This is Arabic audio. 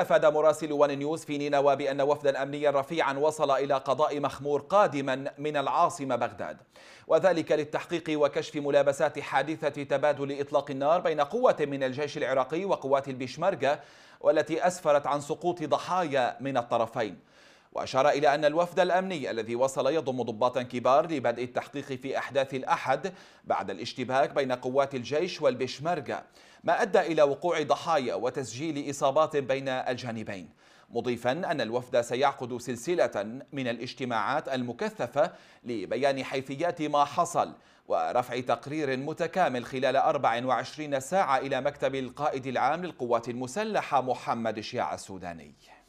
أفاد مراسل وان نيوز في نينوى بأن وفدا أمنيا رفيعا وصل إلى قضاء مخمور قادما من العاصمة بغداد وذلك للتحقيق وكشف ملابسات حادثة تبادل إطلاق النار بين قوة من الجيش العراقي وقوات البشمركة والتي أسفرت عن سقوط ضحايا من الطرفين وأشار إلى أن الوفد الأمني الذي وصل يضم ضباطا كبار لبدء التحقيق في أحداث الأحد بعد الاشتباك بين قوات الجيش والبشمركة ما أدى إلى وقوع ضحايا وتسجيل إصابات بين الجانبين مضيفا أن الوفد سيعقد سلسلة من الاجتماعات المكثفة لبيان حيثيات ما حصل ورفع تقرير متكامل خلال 24 ساعة إلى مكتب القائد العام للقوات المسلحة محمد شيع السوداني